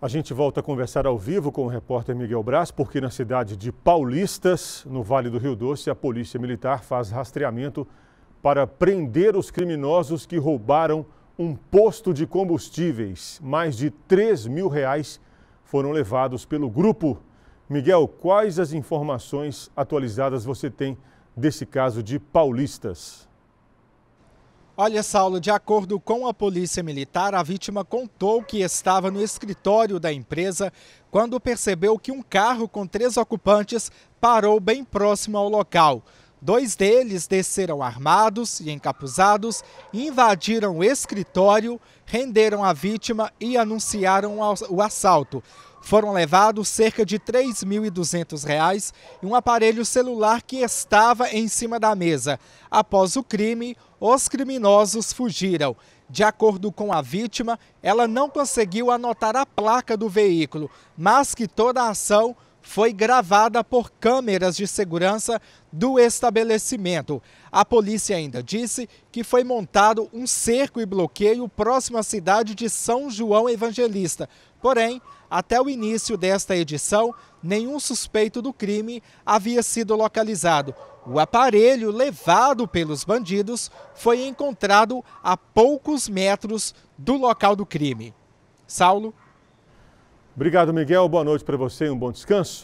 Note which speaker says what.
Speaker 1: A gente volta a conversar ao vivo com o repórter Miguel Braz, porque na cidade de Paulistas, no Vale do Rio Doce, a Polícia Militar faz rastreamento para prender os criminosos que roubaram um posto de combustíveis. Mais de 3 mil reais foram levados pelo grupo. Miguel, quais as informações atualizadas você tem desse caso de Paulistas?
Speaker 2: Olha, Saulo, de acordo com a Polícia Militar, a vítima contou que estava no escritório da empresa quando percebeu que um carro com três ocupantes parou bem próximo ao local. Dois deles desceram armados e encapuzados, invadiram o escritório, renderam a vítima e anunciaram o assalto. Foram levados cerca de R$ 3.200 e um aparelho celular que estava em cima da mesa. Após o crime, os criminosos fugiram. De acordo com a vítima, ela não conseguiu anotar a placa do veículo, mas que toda a ação foi gravada por câmeras de segurança do estabelecimento. A polícia ainda disse que foi montado um cerco e bloqueio próximo à cidade de São João Evangelista. Porém, até o início desta edição, nenhum suspeito do crime havia sido localizado. O aparelho levado pelos bandidos foi encontrado a poucos metros do local do crime. Saulo. Obrigado, Miguel. Boa noite para você e um bom descanso.